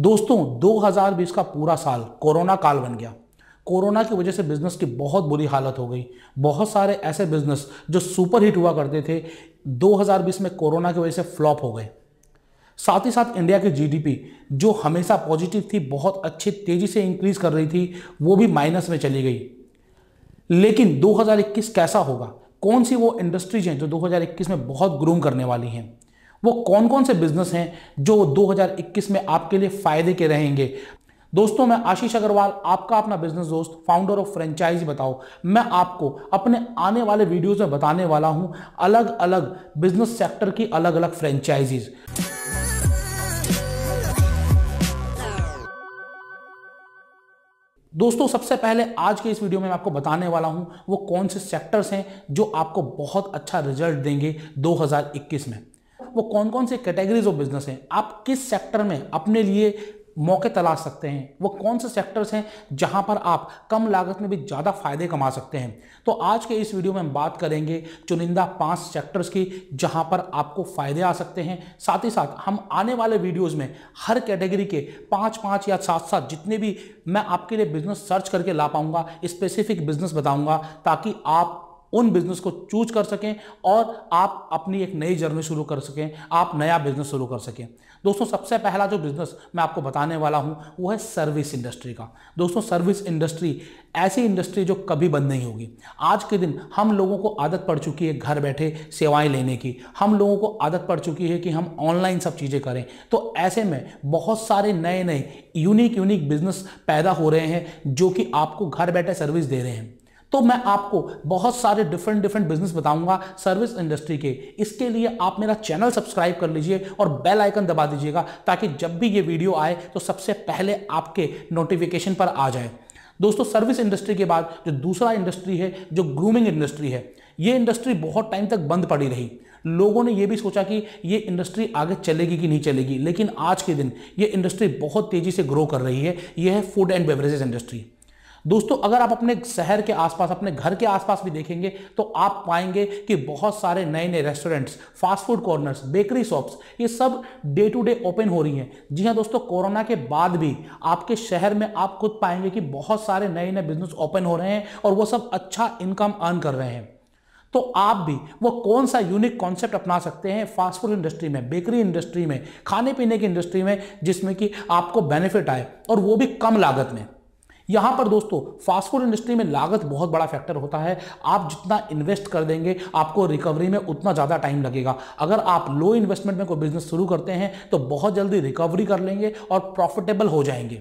दोस्तों 2020 का पूरा साल कोरोना काल बन गया कोरोना की वजह से बिजनेस की बहुत बुरी हालत हो गई बहुत सारे ऐसे बिजनेस जो सुपर हिट हुआ करते थे 2020 में कोरोना की वजह से फ्लॉप हो गए साथ ही साथ इंडिया की जीडीपी जो हमेशा पॉजिटिव थी बहुत अच्छी तेज़ी से इंक्रीज कर रही थी वो भी माइनस में चली गई लेकिन 2021 कैसा होगा कौन सी वो इंडस्ट्रीज हैं जो 2021 में बहुत ग्रूम करने वाली हैं वो कौन कौन से बिजनेस हैं जो 2021 में आपके लिए फायदे के रहेंगे दोस्तों मैं आशीष अग्रवाल आपका अपना बिजनेस दोस्त फाउंडर ऑफ फ्रेंचाइजी बताओ मैं आपको अपने आने वाले वीडियोस में बताने वाला हूं अलग अलग बिजनेस सेक्टर की अलग अलग फ्रेंचाइजीज दोस्तों सबसे पहले आज के इस वीडियो में मैं आपको बताने वाला हूं वो कौन से सेक्टर्स हैं जो आपको बहुत अच्छा रिजल्ट देंगे 2021 में वो कौन कौन से कैटेगरीज ऑफ बिजनेस हैं आप किस सेक्टर में अपने लिए मौके तलाश सकते हैं वो कौन से सेक्टर्स हैं जहां पर आप कम लागत में भी ज़्यादा फायदे कमा सकते हैं तो आज के इस वीडियो में हम बात करेंगे चुनिंदा पांच सेक्टर्स की जहां पर आपको फायदे आ सकते हैं साथ ही साथ हम आने वाले वीडियोस में हर कैटेगरी के पांच पांच या सात सात जितने भी मैं आपके लिए बिजनेस सर्च करके ला पाऊंगा स्पेसिफिक बिजनेस बताऊंगा ताकि आप उन बिजनेस को चूज कर सकें और आप अपनी एक नई जर्नी शुरू कर सकें आप नया बिजनेस शुरू कर सकें दोस्तों सबसे पहला जो बिजनेस मैं आपको बताने वाला हूं वो है सर्विस इंडस्ट्री का दोस्तों सर्विस इंडस्ट्री ऐसी इंडस्ट्री जो कभी बंद नहीं होगी आज के दिन हम लोगों को आदत पड़ चुकी है घर बैठे सेवाएं लेने की हम लोगों को आदत पड़ चुकी है कि हम ऑनलाइन सब चीज़ें करें तो ऐसे में बहुत सारे नए नए यूनिक यूनिक बिजनेस पैदा हो रहे हैं जो कि आपको घर बैठे सर्विस दे रहे हैं तो मैं आपको बहुत सारे डिफरेंट डिफरेंट बिजनेस बताऊंगा सर्विस इंडस्ट्री के इसके लिए आप मेरा चैनल सब्सक्राइब कर लीजिए और बेल आइकन दबा दीजिएगा ताकि जब भी ये वीडियो आए तो सबसे पहले आपके नोटिफिकेशन पर आ जाए दोस्तों सर्विस इंडस्ट्री के बाद जो दूसरा इंडस्ट्री है जो ग्रूमिंग इंडस्ट्री है ये इंडस्ट्री बहुत टाइम तक बंद पड़ी रही लोगों ने ये भी सोचा कि ये इंडस्ट्री आगे चलेगी कि नहीं चलेगी लेकिन आज के दिन ये इंडस्ट्री बहुत तेज़ी से ग्रो कर रही है यह है फूड एंड बेवरेजेस इंडस्ट्री दोस्तों अगर आप अपने शहर के आसपास अपने घर के आसपास भी देखेंगे तो आप पाएंगे कि बहुत सारे नए नए restaurants fast food corners bakery shops ये सब डे टू डे ओपन हो रही हैं जी हाँ दोस्तों कोरोना के बाद भी आपके शहर में आप खुद पाएंगे कि बहुत सारे नए नए बिजनेस ओपन हो रहे हैं और वो सब अच्छा इनकम अर्न कर रहे हैं तो आप भी वो कौन सा यूनिक कॉन्सेप्ट अपना सकते हैं फास्ट फूड इंडस्ट्री में बेकरी इंडस्ट्री में खाने पीने की इंडस्ट्री में जिसमें कि आपको बेनिफिट आए और वो भी कम लागत में यहां पर दोस्तों फास्ट फूड इंडस्ट्री में लागत बहुत बड़ा फैक्टर होता है आप जितना इन्वेस्ट कर देंगे आपको रिकवरी में उतना ज़्यादा टाइम लगेगा अगर आप लो इन्वेस्टमेंट में कोई बिजनेस शुरू करते हैं तो बहुत जल्दी रिकवरी कर लेंगे और प्रॉफिटेबल हो जाएंगे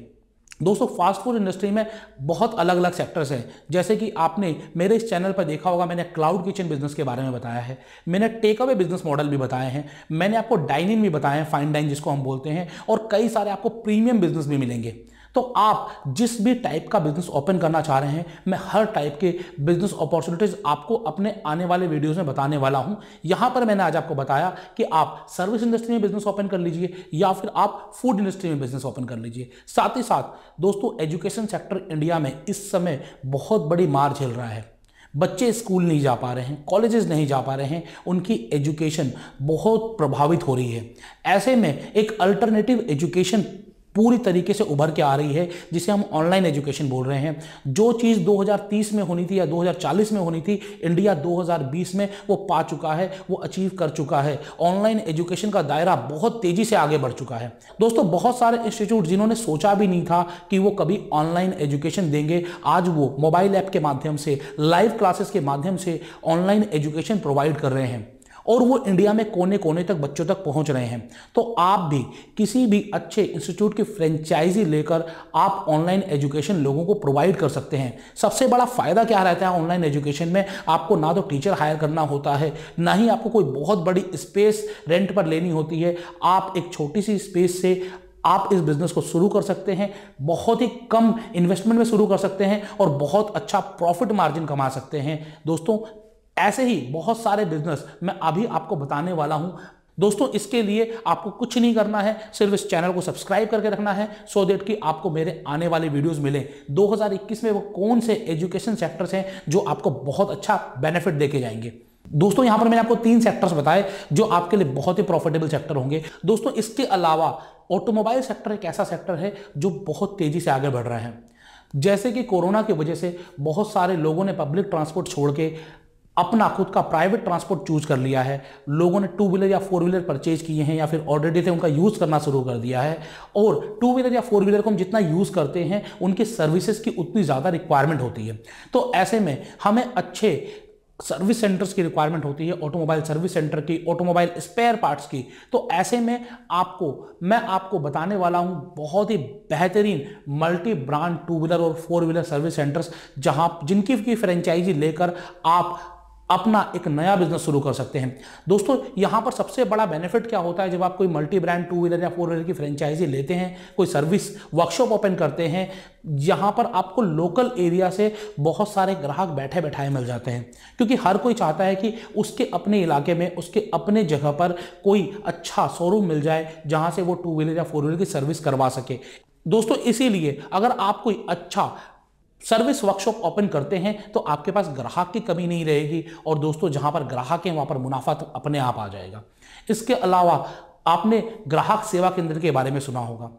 दोस्तों फास्ट फूड इंडस्ट्री में बहुत अलग अलग सेक्टर्स हैं जैसे कि आपने मेरे इस चैनल पर देखा होगा मैंने क्लाउड किचन बिजनेस के बारे में बताया है मैंने टेक अवे बिजनेस मॉडल भी बताए हैं मैंने आपको डाइनिंग भी बताए हैं फाइन डाइन जिसको हम बोलते हैं और कई सारे आपको प्रीमियम बिजनेस भी मिलेंगे तो आप जिस भी टाइप का बिजनेस ओपन करना चाह रहे हैं मैं हर टाइप के बिजनेस अपॉर्चुनिटीज़ आपको अपने आने वाले वीडियोज़ में बताने वाला हूँ यहाँ पर मैंने आज आपको बताया कि आप सर्विस इंडस्ट्री में बिजनेस ओपन कर लीजिए या फिर आप फूड इंडस्ट्री में बिजनेस ओपन कर लीजिए साथ ही साथ दोस्तों एजुकेशन सेक्टर इंडिया में इस समय बहुत बड़ी मार झेल रहा है बच्चे स्कूल नहीं जा पा रहे हैं कॉलेजेस नहीं जा पा रहे हैं उनकी एजुकेशन बहुत प्रभावित हो रही है ऐसे में एक अल्टरनेटिव एजुकेशन पूरी तरीके से उभर के आ रही है जिसे हम ऑनलाइन एजुकेशन बोल रहे हैं जो चीज़ 2030 में होनी थी या 2040 में होनी थी इंडिया 2020 में वो पा चुका है वो अचीव कर चुका है ऑनलाइन एजुकेशन का दायरा बहुत तेज़ी से आगे बढ़ चुका है दोस्तों बहुत सारे इंस्टीट्यूट जिन्होंने सोचा भी नहीं था कि वो कभी ऑनलाइन एजुकेशन देंगे आज वो मोबाइल ऐप के माध्यम से लाइव क्लासेस के माध्यम से ऑनलाइन एजुकेशन प्रोवाइड कर रहे हैं और वो इंडिया में कोने कोने तक बच्चों तक पहुंच रहे हैं तो आप भी किसी भी अच्छे इंस्टीट्यूट की फ्रेंचाइजी लेकर आप ऑनलाइन एजुकेशन लोगों को प्रोवाइड कर सकते हैं सबसे बड़ा फ़ायदा क्या रहता है ऑनलाइन एजुकेशन में आपको ना तो टीचर हायर करना होता है ना ही आपको कोई बहुत बड़ी स्पेस रेंट पर लेनी होती है आप एक छोटी सी स्पेस से आप इस बिजनेस को शुरू कर सकते हैं बहुत ही कम इन्वेस्टमेंट में शुरू कर सकते हैं और बहुत अच्छा प्रॉफिट मार्जिन कमा सकते हैं दोस्तों ऐसे ही बहुत सारे बिजनेस मैं अभी आपको बताने वाला हूं दोस्तों इसके लिए आपको कुछ नहीं करना है सिर्फ इस चैनल को सब्सक्राइब करके रखना है सो देट कि आपको मेरे आने वाले वीडियोस मिलें 2021 में वो कौन से एजुकेशन सेक्टर्स हैं जो आपको बहुत अच्छा बेनिफिट देके जाएंगे दोस्तों यहां पर मैंने आपको तीन सेक्टर्स बताए जो आपके लिए बहुत ही प्रॉफिटेबल सेक्टर होंगे दोस्तों इसके अलावा ऑटोमोबाइल सेक्टर एक ऐसा सेक्टर है जो बहुत तेजी से आगे बढ़ रहा है जैसे कि कोरोना की वजह से बहुत सारे लोगों ने पब्लिक ट्रांसपोर्ट छोड़ के अपना खुद का प्राइवेट ट्रांसपोर्ट चूज कर लिया है लोगों ने टू व्हीलर या फोर व्हीलर परचेज किए हैं या फिर ऑलरेडी थे उनका यूज़ करना शुरू कर दिया है और टू व्हीलर या फोर व्हीलर को हम जितना यूज़ करते हैं उनकी सर्विसेज की उतनी ज़्यादा रिक्वायरमेंट होती है तो ऐसे में हमें अच्छे सर्विस सेंटर्स की रिक्वायरमेंट होती है ऑटोमोबाइल सर्विस सेंटर की ऑटोमोबाइल स्पेयर पार्ट्स की तो ऐसे में आपको मैं आपको बताने वाला हूँ बहुत ही बेहतरीन मल्टी ब्रांड टू व्हीलर और फोर व्हीलर सर्विस सेंटर्स जहाँ जिनकी की फ्रेंचाइजी लेकर आप अपना एक नया बिजनेस शुरू कर सकते हैं दोस्तों यहाँ पर सबसे बड़ा बेनिफिट क्या होता है जब आप कोई मल्टी ब्रांड टू व्हीलर या फोर व्हीलर की फ्रेंचाइजी लेते हैं कोई सर्विस वर्कशॉप ओपन करते हैं जहाँ पर आपको लोकल एरिया से बहुत सारे ग्राहक बैठे बैठाए मिल जाते हैं क्योंकि हर कोई चाहता है कि उसके अपने इलाके में उसके अपने जगह पर कोई अच्छा शोरूम मिल जाए जहाँ से वो टू व्हीलर या फोर व्हीलर की सर्विस करवा सके दोस्तों इसीलिए अगर आप कोई अच्छा सर्विस वर्कशॉप ओपन करते हैं तो आपके पास ग्राहक की कमी नहीं रहेगी और दोस्तों जहां पर ग्राहक हैं वहां पर मुनाफा तो अपने आप आ जाएगा इसके अलावा आपने ग्राहक सेवा केंद्र के बारे में सुना होगा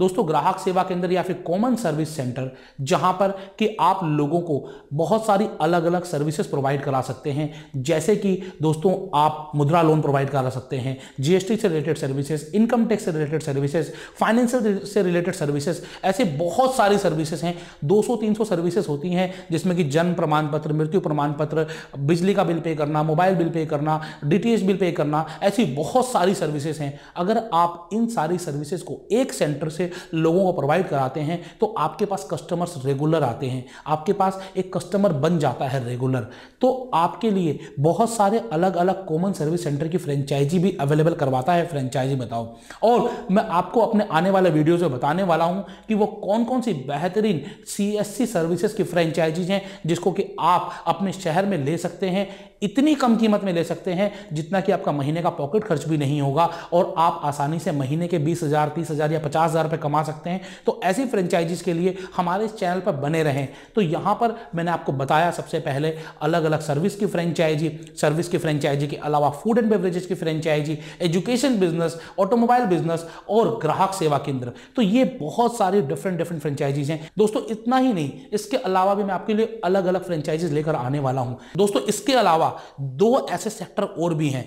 दोस्तों ग्राहक सेवा केंद्र या फिर कॉमन सर्विस सेंटर जहां पर कि आप लोगों को बहुत सारी अलग अलग सर्विसेज प्रोवाइड करा सकते हैं जैसे कि दोस्तों आप मुद्रा लोन प्रोवाइड करा सकते हैं जीएसटी से रिलेटेड सर्विसेज इनकम टैक्स से रिलेटेड सर्विसेज फाइनेंशियल से रिलेटेड सर्विसेज ऐसे बहुत सारी सर्विसेज हैं 200-300 सर्विसेज होती हैं जिसमें कि जन्म प्रमाण पत्र मृत्यु प्रमाण पत्र बिजली का बिल पे करना मोबाइल बिल पे करना डी बिल पे करना ऐसी बहुत सारी सर्विसेज हैं अगर आप इन सारी सर्विसेज को एक सेंटर से चीज़ें लोगों को प्रोवाइड कराते हैं तो आपके पास कस्टमर्स रेगुलर आते हैं आपके पास एक कस्टमर बन जाता है रेगुलर तो आपके लिए बहुत सारे अलग अलग कॉमन सर्विस सेंटर की फ्रेंचाइजी भी अवेलेबल करवाता है फ्रेंचाइजी बताओ और मैं आपको अपने आने वाले वीडियोज़ में बताने वाला हूँ कि वो कौन कौन सी बेहतरीन सी सर्विसेज की फ्रेंचाइजीज हैं जिसको कि आप अपने शहर में ले सकते हैं इतनी कम कीमत में ले सकते हैं जितना कि आपका महीने का पॉकेट खर्च भी नहीं होगा और आप आसानी से महीने के बीस हज़ार तीस हज़ार या पचास हज़ार रुपये कमा सकते हैं तो ऐसी फ्रेंचाइजीज़ के लिए हमारे इस चैनल पर बने रहें तो यहाँ पर मैंने आपको बताया सबसे पहले अलग अलग सर्विस की फ्रेंचाइजी सर्विस की फ्रेंचाइजी के अलावा फूड एंड बेवरेजेस की franchise education business automobile business और ग्राहक सेवा केंद्र तो ये बहुत सारी डिफरेंट डिफरेंट फ्रेंचाइजीज हैं दोस्तों इतना ही नहीं इसके अलावा भी मैं आपके लिए अलग अलग फ्रेंचाइजीज लेकर आने वाला हूँ दोस्तों इसके अलावा अलावा दो ऐसे सेक्टर और भी हैं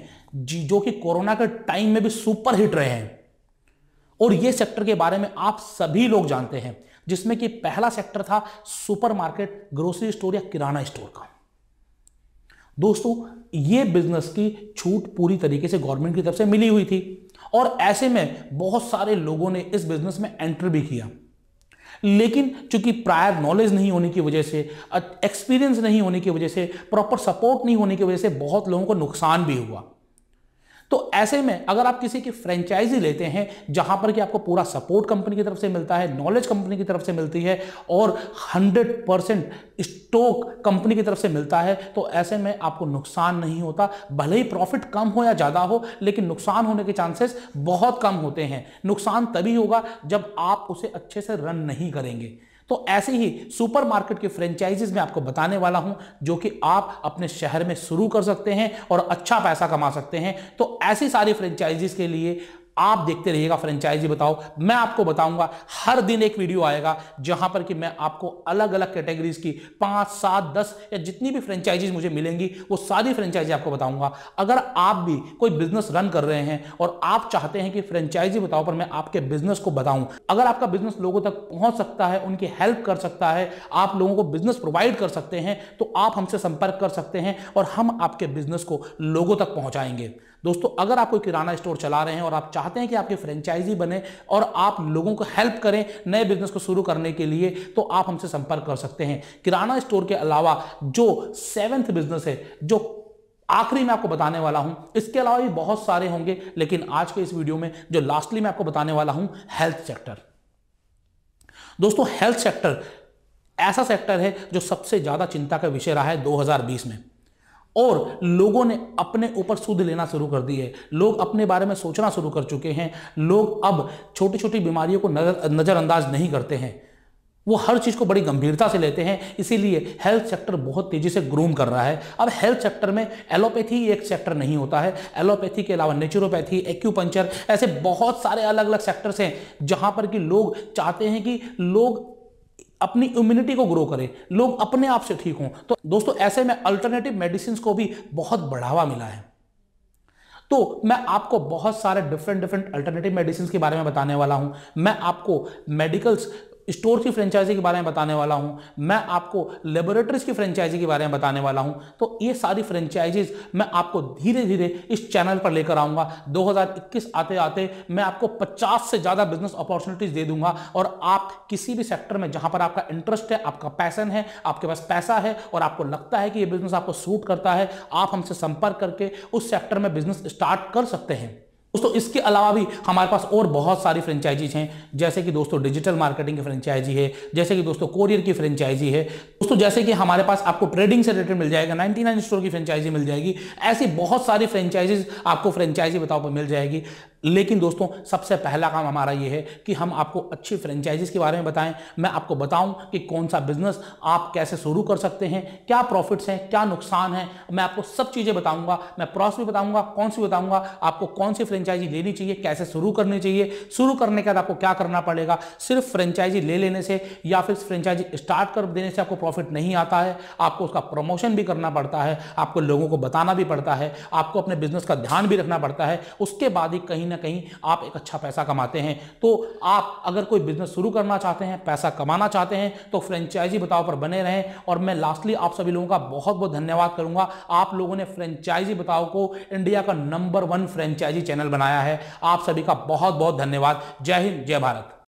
जो कि कोरोना के टाइम में भी सुपर हिट रहे हैं और ये सेक्टर के बारे में आप सभी लोग जानते हैं जिसमें कि पहला सेक्टर था सुपरमार्केट ग्रोसरी स्टोर या किराना स्टोर का दोस्तों ये बिजनेस की छूट पूरी तरीके से गवर्नमेंट की तरफ से मिली हुई थी और ऐसे में बहुत सारे लोगों ने इस बिजनेस में एंटर भी किया लेकिन चूंकि प्रायर नॉलेज नहीं होने की वजह से एक्सपीरियंस नहीं होने की वजह से प्रॉपर सपोर्ट नहीं होने की वजह से बहुत लोगों को नुकसान भी हुआ तो ऐसे में अगर आप किसी की फ्रेंचाइजी लेते हैं जहां पर कि आपको पूरा सपोर्ट कंपनी की तरफ से मिलता है नॉलेज कंपनी की तरफ से मिलती है और 100 परसेंट स्टॉक कंपनी की तरफ से मिलता है तो ऐसे में आपको नुकसान नहीं होता भले ही प्रॉफिट कम हो या ज़्यादा हो लेकिन नुकसान होने के चांसेस बहुत कम होते हैं नुकसान तभी होगा जब आप उसे अच्छे से रन नहीं करेंगे तो ऐसे ही सुपरमार्केट के फ्रेंचाइजीज में आपको बताने वाला हूं जो कि आप अपने शहर में शुरू कर सकते हैं और अच्छा पैसा कमा सकते हैं तो ऐसी सारी फ्रेंचाइजीज के लिए आप देखते रहिएगा फ्रेंचाइजी बताओ मैं आपको बताऊंगा हर दिन एक वीडियो आएगा जहां पर कि मैं आपको अलग अलग कैटेगरीज की पांच सात दस या जितनी भी फ्रेंचाइजीज मुझे मिलेंगी वो सारी फ्रेंचाइजी आपको बताऊंगा अगर आप भी कोई बिजनेस रन कर रहे हैं और आप चाहते हैं कि फ्रेंचाइजी बताओ पर मैं आपके बिजनेस को बताऊं अगर आपका बिजनेस लोगों तक पहुंच सकता है उनकी हेल्प कर सकता है आप लोगों को बिजनेस प्रोवाइड कर सकते हैं तो आप हमसे संपर्क कर सकते हैं और हम आपके बिजनेस को लोगों तक पहुंचाएंगे दोस्तों अगर आप कोई किराना स्टोर चला रहे हैं और आप चाहते हैं कि आपके फ्रेंचाइजी बने और आप लोगों को हेल्प करें नए बिजनेस को शुरू करने के लिए तो आप हमसे संपर्क कर सकते हैं किराना स्टोर के अलावा जो सेवेंथ बिजनेस है जो आखिरी में आपको बताने वाला हूं इसके अलावा भी बहुत सारे होंगे लेकिन आज के इस वीडियो में जो लास्टली मैं आपको बताने वाला हूं हेल्थ सेक्टर दोस्तों हेल्थ सेक्टर ऐसा सेक्टर है जो सबसे ज्यादा चिंता का विषय रहा है 2020 में और लोगों ने अपने ऊपर सुध लेना शुरू कर दी है लोग अपने बारे में सोचना शुरू कर चुके हैं लोग अब छोटी छोटी बीमारियों को नजर नज़रअंदाज नहीं करते हैं वो हर चीज़ को बड़ी गंभीरता से लेते हैं इसीलिए हेल्थ सेक्टर बहुत तेज़ी से ग्रूम कर रहा है अब हेल्थ सेक्टर में एलोपैथी एक सेक्टर नहीं होता है एलोपैथी के अलावा नेचुरोपैथी एक्यूपंचर ऐसे बहुत सारे अलग अलग सेक्टर्स हैं जहाँ पर कि लोग चाहते हैं कि लोग अपनी इम्यूनिटी को ग्रो करें लोग अपने आप से ठीक हों तो दोस्तों ऐसे में अल्टरनेटिव मेडिसिन को भी बहुत बढ़ावा मिला है तो मैं आपको बहुत सारे डिफरेंट डिफरेंट अल्टरनेटिव मेडिसिन के बारे में बताने वाला हूं मैं आपको मेडिकल्स स्टोर की फ्रेंचाइजी के बारे में बताने वाला हूँ मैं आपको लेबोरेटरीज की फ्रेंचाइजी के बारे में बताने वाला हूँ तो ये सारी फ्रेंचाइजीज मैं आपको धीरे धीरे इस चैनल पर लेकर आऊँगा 2021 आते आते मैं आपको 50 से ज़्यादा बिजनेस अपॉर्चुनिटीज दे दूंगा और आप किसी भी सेक्टर में जहाँ पर आपका इंटरेस्ट है आपका पैसन है आपके पास पैसा है और आपको लगता है कि ये बिजनेस आपको सूट करता है आप हमसे संपर्क करके उस सेक्टर में बिजनेस स्टार्ट कर सकते हैं दोस्तों इसके अलावा भी हमारे पास और बहुत सारी फ्रेंचाइजीज हैं जैसे कि दोस्तों डिजिटल मार्केटिंग की फ्रेंचाइजी है जैसे कि दोस्तों कोरियर की फ्रेंचाइजी है दोस्तों जैसे कि हमारे पास आपको ट्रेडिंग से रिलेटेड मिल जाएगा 99 स्टोर की फ्रेंचाइजी मिल जाएगी ऐसी बहुत सारी फ्रेंचाइजीज आपको फ्रेंचाइजी बताओ पर मिल जाएगी लेकिन दोस्तों सबसे पहला काम हमारा ये है कि हम आपको अच्छी फ्रेंचाइजीज के बारे में बताएं मैं आपको बताऊं कि कौन सा बिजनेस आप कैसे शुरू कर सकते हैं क्या प्रॉफिट्स हैं क्या नुकसान है मैं आपको सब चीज़ें बताऊंगा मैं प्रॉस भी बताऊंगा कौन सी बताऊंगा आपको कौन सी फ्रेंचाइजी लेनी चाहिए कैसे शुरू करनी चाहिए शुरू करने के बाद आपको क्या करना पड़ेगा सिर्फ फ्रेंचाइजी ले लेने से या फिर फ्रेंचाइजी स्टार्ट कर देने से आपको प्रॉफिट नहीं आता है आपको उसका प्रमोशन भी करना पड़ता है आपको लोगों को बताना भी पड़ता है आपको अपने बिजनेस का ध्यान भी रखना पड़ता है उसके बाद ही कहीं ना कहीं आप एक अच्छा पैसा कमाते हैं तो आप अगर कोई बिजनेस शुरू करना चाहते हैं पैसा कमाना चाहते हैं तो फ्रेंचाइजी बताओ पर बने रहें और मैं लास्टली आप सभी लोगों का बहुत बहुत धन्यवाद करूंगा आप लोगों ने फ्रेंचाइजी बताओ को इंडिया का नंबर वन फ्रेंचाइजी चैनल बनाया है आप सभी का बहुत बहुत धन्यवाद जय हिंद जय भारत